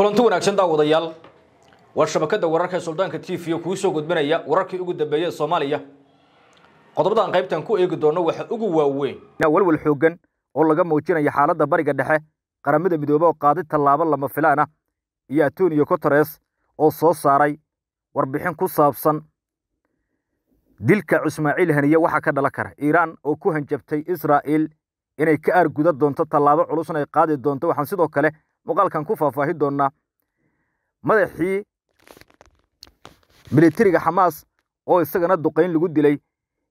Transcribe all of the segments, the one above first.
kulanti wanaagsan daawadayaal waa shabakada wararka ee suldaanka t v kuu soo gudbinaya wararkii ugu dambeeyee soomaaliya qodobadan qaybtan ku eegi doono waxa ugu waaweyn walwal xooggan oo laga muujinaya xaaladda bariga dhexe qaramada midoobe oo qaadi tallaabo lama filaan ah iyo antonio coteres oo soo saaray warbixin ku saabsan dilka ismaaciil haniye waxa ka dhalan kara iiraan oo ku hanjabtay israa'iil inay ka aarguda doonto tallaabo culusna ay qaadi doonto waxaan sidoo kale muuqaalkan ku faahfaahi doonaa madaxii militariga xamaas oo isagana duqayn lagu dilay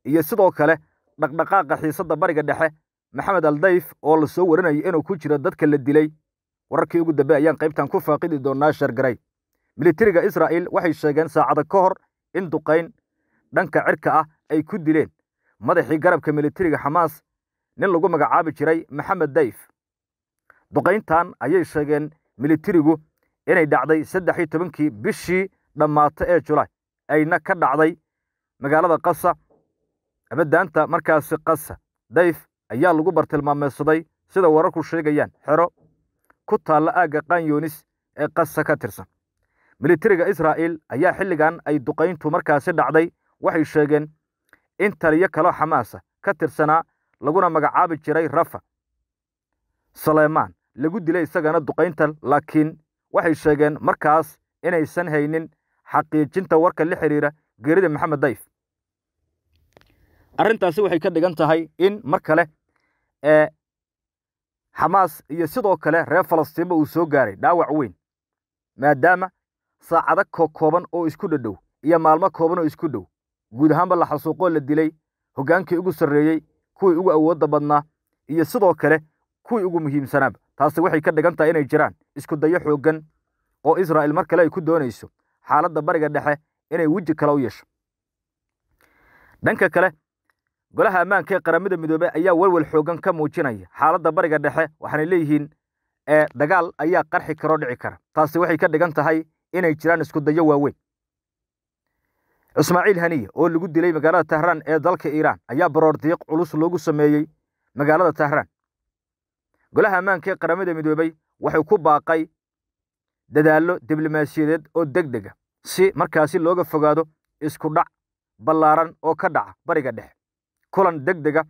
iyo sidoo kale dhaqdhaqaaqa xiisadda bariga dhexe maxamed aldayf oo la soo warinaya inuu ku jiro dadka la dilay wararkii ugu dambe ayaan qaybtan ku faaqidi doonaa shargaray militariga israa'iil waxay sheegeen saacada ka hor in duqayn dhanka cirka ah ay ku dileen madaxii garabka militariga xamaas nin lagu magacaabi jiray maxamed dayf duqayntan ayay sheegeen militarigu inay dhacday saddex iyo tobankii bishii dhammaata ee julaay ayna ka dhacday magaalada qasa abadaanta markaasi qasa dayf ayaa lagu bartilmaameysaday sida wararku sheegayaan xero ku taalla aagga kanyoonis ee qasa ka tirsan militariga israa'iil ayaa xilligan ay duqayntu markaasi dhacday waxay sheegeen in taliyo kaloo xamaasa ka tirsanaa laguna magacaabi jiray rafa saleemaan lagu dilay isagana duqaynta laakiin waxay sheegeen markaas inaysan haynin xaqiijinta warka la xiriira geerida maxamed dayf arrintaasi waxay ka dhigan tahay in mar kale ee xamaas iyo sidoo kale reer falastiinba uu soo gaaray dhaawac weyn maadaama saacado ko kooban oo isku dhadhow iyo maalmo kooban oo isku dhow guud ahaanba la xasuuqoo la dilay hoggaankii ugu sarreeyey kuwii ugu awoodda badnaa iyo sidoo kale kuwii ugu muhiimsanaaba taasi waxay ka dhigan tahay inay jiraan isku dayo xooggan oo israa'il mar kale ay ku doonayso xaaladda bariga dhexe inay weji kale u yeesho dhanka kale golaha ammaanka ee qaramada midoobe ayaa welwel xooggan ka muujinaya xaaladda bariga dhexe waxaanay leeyihiin ee dagaal ayaa qarxi karoo dhici kara taasi waxay ka dhigan tahay inay jiraan isku dayo waaweyn cismaaciil haniye oo lagu dilay magaalada tahraan ee dalka iiraan ayaa baroor culus loogu sameeyey magaalada tahraan golaha ammaanka ee qaramada midoobay waxay ku baaqay dadaallo diblomaasiyadeed oo deg dega ah, si markaasi looga fogaado isku dhac ballaaran oo ka dhaca bariga dhexe kulan deg dega ah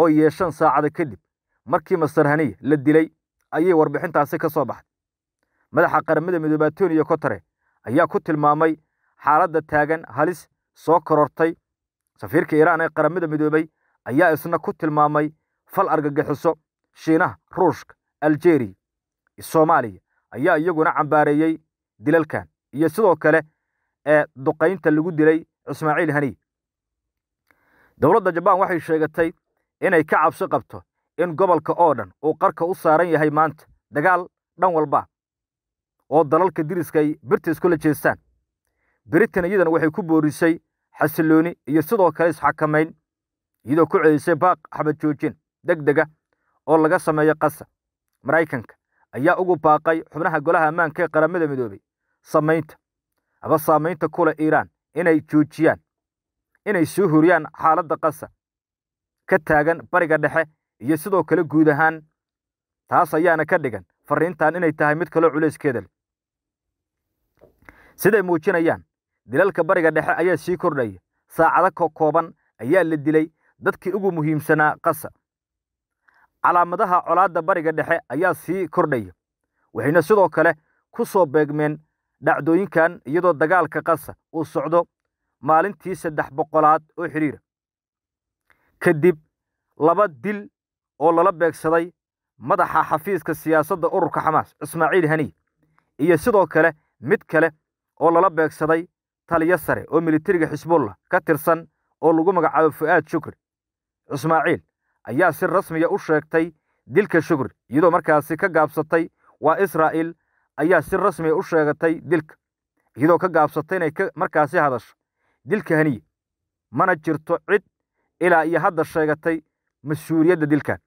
oo yeeshan saacada kadib markii masarhani la dilay ayay warbixintaasi ka soo baxday madaxa qaramada midoobey antoniyo kotare ayaa ku tilmaamay xaaladda taagan halis soo korortay safiirka iiraan ee qaramada midoobey ayaa isna ku tilmaamay fal argagixiso shiinaha ruushka aljeeriya soomaaliya ayaa iyaguna cambaareeyey dilalkan iyo sidoo kale ee duqaynta lagu dilay ismaaciil haniy dowladda jabaan waxay sheegatay inay ka cabsi qabto in gobolka oo dhan uu qarka u saaran yahay maanta dagaal dhan walba oo dalalka diriska ay birta iskula jeestaan britain iyadana waxay ku boorisay xasilooni iyo sidoo kale isxakamayn iyadoo ku celisay baaq axmed joojin deg dega oo laga sameeyo qasab maraykanka ayaa ugu baaqay xubnaha golaha ammaanka ee qaramada midoobey samaynta aba saamaynta kule iiraan inay joojiyaan inay soo huriyaan xaaladda qasab ka taagan bariga dhexe iyo sidoo kale guud ahaan taas ayaana ka dhigan fariintan inay tahay mid kaloo culayskeeda leh siday muujinayaan dilalka bariga dhexe ayaa sii kordhaya saacado ka kooban ayaa la dilay dadkii ugu muhiimsanaa qasa calaamadaha colaadda bariga dhexe ayaa sii kordhaya waxayna sidoo kale ku soo beegmeen dhacdooyinkan iyadoo dagaalka qasa uu socdo maalintii saddex boqolaad oo xidhiira kadib laba dil oo lala beegsaday madaxa xafiiska siyaasadda ururka xamaas cismaaciil haniy iyo sidoo kale mid kale oo lala beegsaday taliyo sare oo militariga xisbullah ka tirsan oo lagu magacaabo fu'aad shukri cismaaciil ayaa si rasmiya ah u sheegtay dilka shugur iyadoo markaasi ka gaabsatay waa israa'il ayaa si rasmiya ah u sheegatay dilka iyadoo ka gaabsatay inay markaasi hadasho dilka haniye mana jirto cid ilaa iyo hadda sheegatay mas-uuliyadda dilkan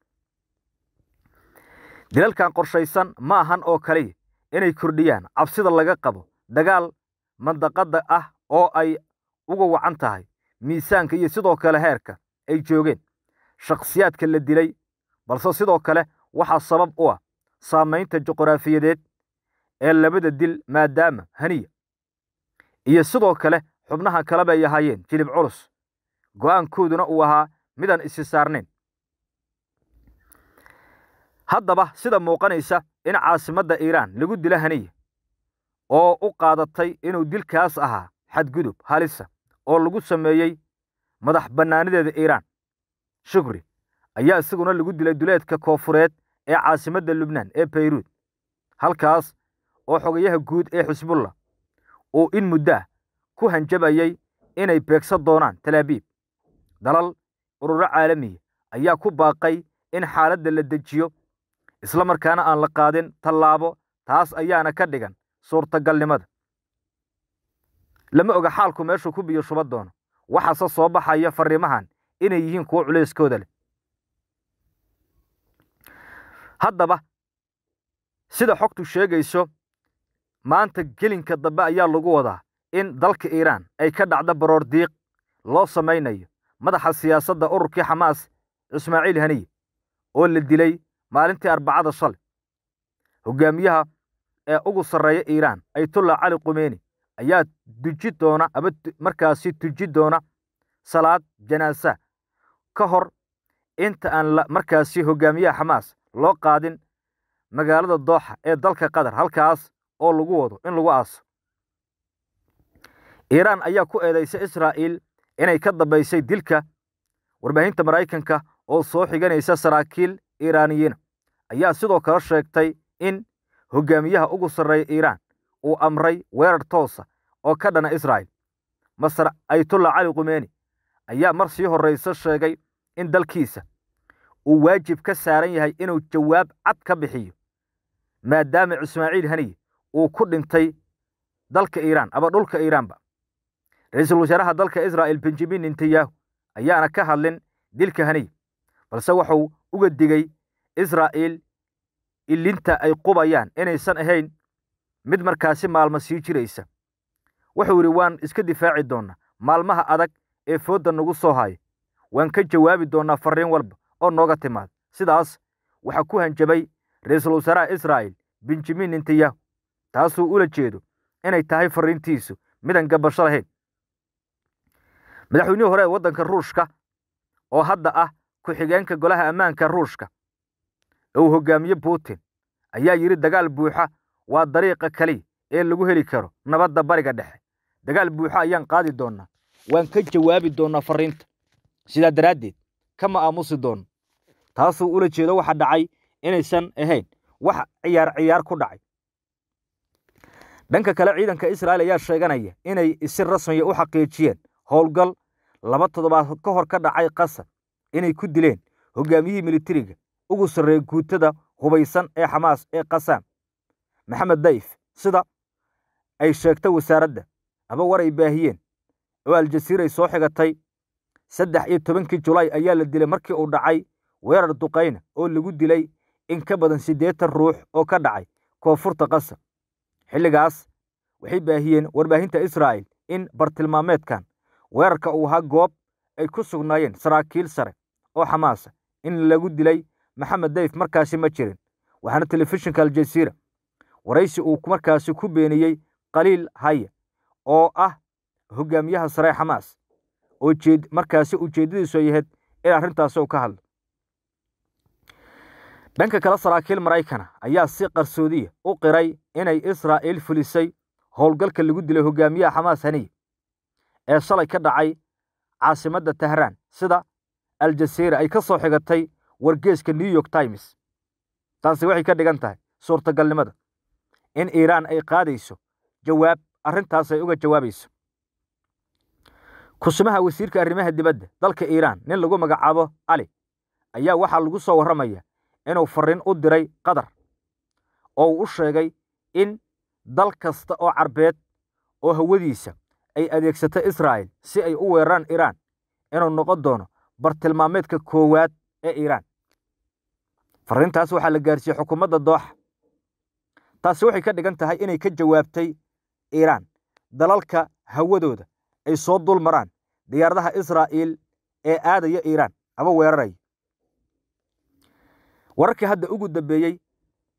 dilalkan qorshaysan ma ahan oo kaliya inay kordhiyaan cabsida laga qabo dagaal mandaqadda ah oo ay uga wacan tahay miisaanka iyo sidoo kale heerka ay joogeen shakhsiyaadka la dilay balse sidoo kale waxaa sabab u ah saamaynta juqraafiyadeed ee labada dil maadaama haniya iyo sidoo kale xubnaha kala ay ahaayeen jilib culus go'aankooduna uu ahaa midaan isi saarnayn haddaba sida muuqanaysa in caasimadda iiraan lagu dilo haniya oo u qaadatay inuu dilkaas ahaa xadgudub halisa oo lagu sameeyey madax bannaanideeda iiraan shukri ayaa isaguna lagu dilay duleedka koofureed ee caasimadda lubnaan ee bayruud halkaas oo xogayaha guud ee xisbulla uu in muddaah ku hanjabayay inay beegsan doonaan talaabiib dalal ururo caalamiya ayaa ku baaqay in xaaladda la dejiyo isla markaana aan la qaadin tallaabo taas ayaana ka dhigan suurtagalnimada lama oga xaalku meeshuu ku biyo shuba doono waxaase soo baxaya fariimahan inay yihiin kuwo culayskooda leh haddaba sida xogtu sheegayso maanta gelinka dambe ayaa lagu wadaa in dalka iiraan ay ka dhacdo baroor diiq loo samaynayo madaxa siyaasadda ururkii xamaas cismaaciil haniye oo la dilay maalintii arbacada shale hogaamiyaha ee ugu sarreeya iiraan aytullah cali qumeeni ayaa duji doona ama markaasi tuji doona salaad janaasaa ka hor inta aan markaasi hogaamiyaha xamaas loo qaadin magaalada dooxa ee dalka qatar halkaas oo lagu wado in lagu aaso iiraan ayaa ku eedaysay israa'iil inay ka dambaysay dilka warbaahinta maraykanka oo soo xiganaysa saraakiil iiraaniyiina ayaa sidoo kale sheegtay in hogaamiyaha ugu sarreeya iiraan uu amray weerar toosa oo ka dhana israa'iil masar aytullah cali qumeeni ayaa mar sii horraysa sheegay in dalkiisa uu waajib ka saaran yahay inuu jawaab cad ka bixiyo maadaama cismaaciil haniye uu ku dhintay dalka iiraan aba dhulka iiraanba ra-iisul wasaaraha dalka isra'el benjamin nintayahu ayaana ka hadlin dilka haniye balse wuxuu uga digay israa'iil ilinta ay qubayaan inaysan ahayn mid markaasi maalmo sii jiraysa wuxuu yidhi waan iska difaaci doonnaa maalmaha adag ee foodda nagu soo haayo waan ka jawaabi doonnaa farriin walba oo nooga timaad sidaas waxaa ku hanjabay ra-iisul wasaaraha israa'il benjamin nintayahu taasuu ula jeedo inay tahay farriintiisu midan gabasho lahayn madaxweynihii hore ee waddanka ruushka oo hadda ah ku-xigeenka golaha ammaanka ruushka ee uu hoggaamiye putin ayaa yidhi dagaal buuxa waa dariiqa keliya ee lagu heli karo nabadda bariga dhexe dagaal buuxa ayaan qaadi doonnaa waan ka jawaabi doonnaa farriinta sidaa daraaddeed kama aamusi doono taasuu ula jeedo waxa dhacay inaysan ahayn wax ciyaar ciyaar ku dhacay dhanka kale ciidanka israaiil ayaa sheeganaya inay isi rasmiya ah u xaqiijiyeen howlgal laba toddobaad ka hor ka dhacay qasar inay ku dileen hogaamiyihii militariga ugu sarreeya guutada hubaysan ee xamaas ee kasaam maxamed dayif sida ay sheegtay wasaaradda aba war ay baahiyeen oo ay soo xigatay saddex iyo tobankii julaay ayaa la dilay markii uu dhacay weerar duqayna oo lagu dilay in ka badan siddeetan ruux oo ka dhacay koonfurta qasar xilligaas waxay baahiyeen warbaahinta israa'il in bartilmaameedkan weerarka uu ahaa goob ay ku sugnaayeen saraakiil sare oo xamaasa in lagu dilay maxamed dayf markaasi ma jirin waxaana telefishinka aljaziira waraysi uu markaasi ku beeniyey khaliil haya oo ah hogaamiyaha sare xamaas markaasi ujeedadiisu yahayd in arrintaasi uu ka hadlo dhanka kale saraakiil maraykana ayaa si qarsoodiya u qiray inay israa'iil fulisay howlgalka lagu dilay hogaamiyaha xamaas haniya ee shalay ka dhacay caasimadda tahraan sida aljasiira ay ka soo xigatay wargeeska new york times taasi waxay ka dhigan tahay suurtagalnimada in iiraan ay qaadayso jawaab arrintaas ay uga jawaabayso kusumaha wasiirka arrimaha dibadda dalka iiraan nin lagu magacaabo ali ayaa waxaa lagu soo warramaya inuu farrin u diray qatar oo uu u sheegay in dal kasta oo carbeed oo hawadiisa ay adeegsato israa'il si ay u weeraraan iiraan inuu noqon doono bartilmaameedka koowaad ee iiraan farrintaas waxaa la gaarsiiyey xukuumadda dooxa taasi waxay ka dhigan tahay inay ka jawaabtay iiraan dalalka hawadooda ay soo dul maraan diyaaradaha israa'iil ee aadaya iiraan ama weeraray wararkii hadda ugu dambeeyey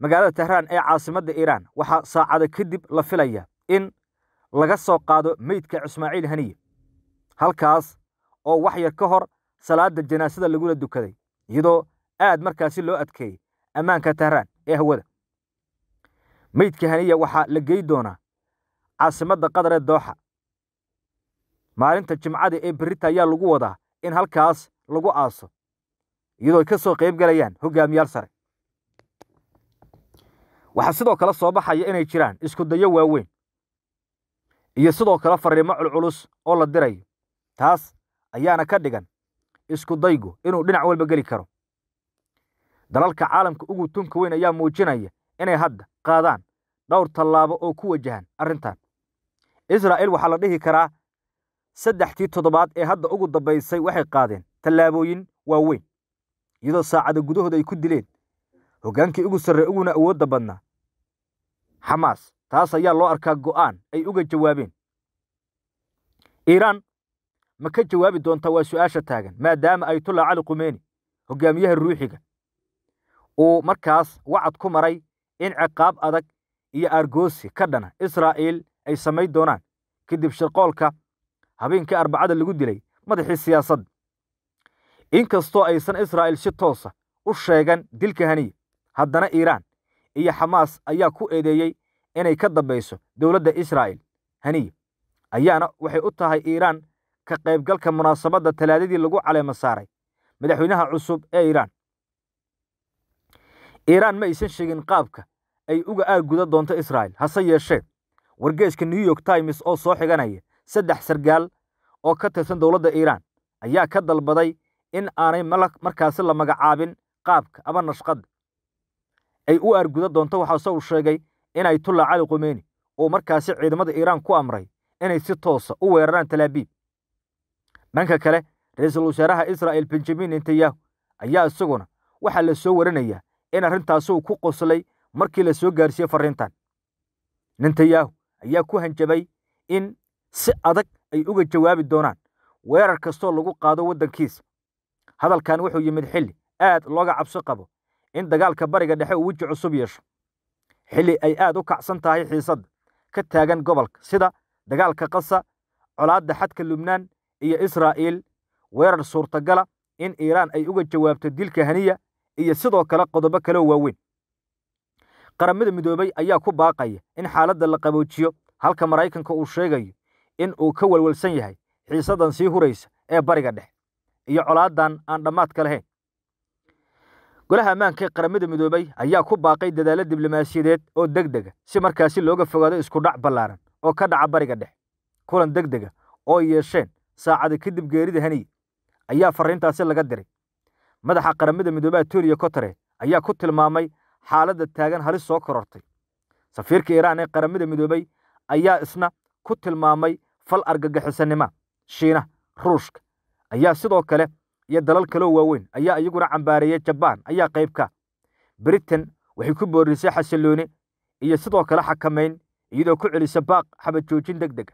magaalada tehraan ee caasimadda iiraan waxaa saacado kadib la filaya in laga soo qaado meydka cismaaciil haniye halkaas oo wax yar ka hor salaadda janaasada lagula dukaday iyadoo aad markaasi loo adkeeyey ammaanka tehraan ee hawada meydka haniye waxaa la gey doonaa caasimadda ee dooxa maalinta jimcada ee berita ayaa lagu wadaa in halkaas lagu aaso iyadoo ay ka soo qayb galayaan hogaamiyaal sare waxaa sidoo kale soo baxaya inay jiraan iskudayo waaweyn iyo sidoo kale fariimo culculus oo la dirayo taas ayaana ka dhigan iskudaygu inuu dhinac walba geli karo dalalka caalamka ugu tunka weyn ayaa muujinaya inay hadda qaadaan dhowr tallaabo oo ku wajahan arrintan israa'il waxaa la dhihi karaa saddexdii toddobaad ee hadda ugu dambaysay waxay qaadeen tallaabooyin waaweyn iyadoo saacada gudahood ay ku dileen hoggaankii ugu sarre uguna awoodda badnaa xamaas taas ayaa loo arkaa go'aan ay uga jawaabeen iiraan ma ka jawaabi doontaa waa su'aasha taagan maadaama aytullah cali kumeeni hoggaamiyaha ruuxiga uu markaas wacad ku maray in ciqaab adag iyo aargoosi ka dhana israa'iil ay samayn doonaan kadib shirqoolka habeenkii arbacada lagu dilay madaxii siyaasadda inkastoo aysan israa'il si toosa ah u sheegan dilka haniya haddana iiraan iyo xamaas ayaa ku eedeeyey inay ka dambayso dowladda israa'il haniya ayaana waxay u tahay iiraan ka qaybgalka munaasabadda talaadadii lagu caleema saaray madaxweynaha cusub ee iiraan iiraan ma aysan sheegin qaabka ay uga aarguda doonto israa'il hase yeeshee wargeeska new york times oo soo xiganaya saddex sargaal oo ka tirsan dowladda iiraan ayaa ka dalbaday in aanay markaasi la magacaabin qaabka ama nashqadda ay u aarguda doonto waxaase uu sheegay in tulla cali qumeeni uu markaasi ciidamada iiraan ku amray inay si toosa u weeraraan talaabiib dhanka kale ra-iisul wasaaraha israa'il benjamin netanyahu ayaa isaguna waxaa la soo warinayaa in arrintaasi uu ku qoslay markii la soo gaarsiiyey farriintan netanyahu ayaa ku hanjabay in si adag ay uga jawaabi doonaan weerar kastoo lagu qaado waddankiisa hadalkan wuxuu yimid xilli aad looga cabsi qabo in dagaalka bariga dhexe uu weji cusub yeesho xilli ay aad u kacsan tahay xiisadda ka taagan gobolka sida dagaalka qasa colaadda xadka lubnaan iyo israa'iil weerar suurtagala in iiraan ay uga jawaabto dilka haniya iyo sidoo kale qodobo kaloo waaweyn qaramada midoobay ayaa ku baaqaya in xaaladda la qaboojiyo halka maraykanka uu sheegayo in uu ka welwelsan yahay xiisadan sii huraysa ee bariga dhexe iyo colaadan aan dhammaadka lahayn golaha ammaanka ee qaramada midoobay ayaa ku baaqay dadaalla diblomaasiyadeed oo deg dega ah si markaasi looga fogaado iskudhac ballaaran oo ka dhaca bariga dhexe kulan deg dega ah oo yeesheen saacada kadib geerida haniye ayaa farriintaasi laga diray madaxa qaramada midoobey aturiya kotare ayaa ku tilmaamay xaaladda taagan halis soo korortay safiirka iiraan ee qaramada midoobey ayaa isna ku tilmaamay fal argagixisanima shiina ruushka ayaa sidoo kale iyo dalal kaloo waaweyn ayaa iyaguna cambaareeyay jabaan ayaa qaybka ah. britain waxay ku boorrisay xasilooni iyo sidoo kale xakamayn iyadoo ku celisa baaq xabajoojin deg dega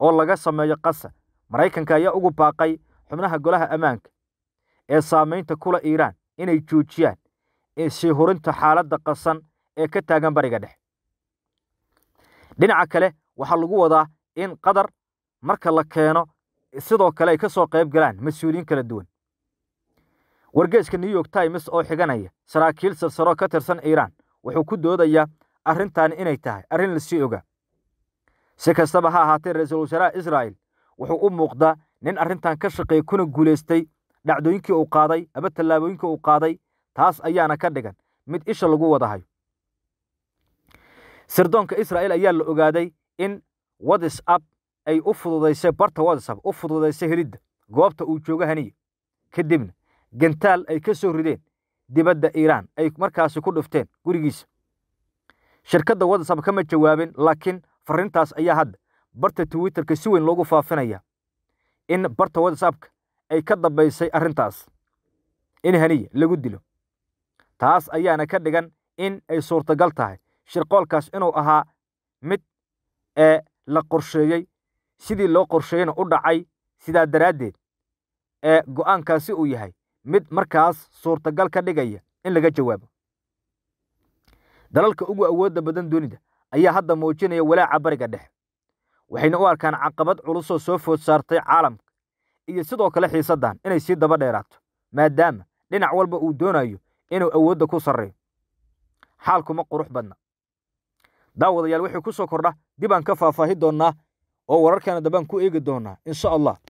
ah oo laga sameeyo qasa maraykanka ayaa ugu baaqay xubnaha golaha ammaanka ee saamaynta kula iiraan inay joojiyaan sii hurinta xaaladda qasan ee ka taagan bariga dhexe dhinaca kale waxaa lagu wadaa in qatar marka la keeno sidoo kale ay ka soo qayb galaan mas-uuliyiin kala duwan wargeeska new york times oo xiganaya saraakiil sarsaro ka tirsan iiraan wuxuu ku doodayaa arrintan inay tahay arrin lasii ogaa si kastaba ha ahaatee ra-iisul wasaaraha israa'el wuxuu u muuqdaa nin arrintan ka shaqeeyey kuna guulaystay dhacdooyinkii uu qaaday aba tallaabooyinkii uu qaaday taas ayaana ka dhigan mid isha lagu wadahayo sirdoonka israa'el ayaa la ogaaday in wadis ay u fududaysay barta watsap u fududaysay helidda goobta uu joogo haniye kadibna gantaal ay ka soo rideen dibadda iiraan ay markaasi ku dhufteen gurigiisa shirkadda watsap kama jawaabin laakiin farrintaas ayaa hadda barta twitterka si weyn loogu faafinaya in barta watsapka ay ka dambaysay arrintaas in haniye lagu dilo taas ayaana ka dhigan in ay suurtagal tahay shirqoolkaas inuu ahaa mid ee eh, la qorsheeyey sidii loo qorsheyna u dhacay sidaa daraaddeed ee go'aankaasi uu yahay mid markaas suurtagal ka dhigaya in laga jawaabo dalalka ugu awoodda badan dunida ayaa hadda muujinaya walaaca bariga dhexe waxayna u arkaan caqabad culusoo soo food saartay caalamka iyo sidoo kale xiisaddan inay sii daba dheeraato maadaama dhinac walba uu doonayo inuu awoodda ku sarreeyo xaalkuma qurux badna daawadayaal wixii ku soo kordha dibaan ka faahfaahi doonnaa oo wararkeena dabaan ku eegi doonaa insha allah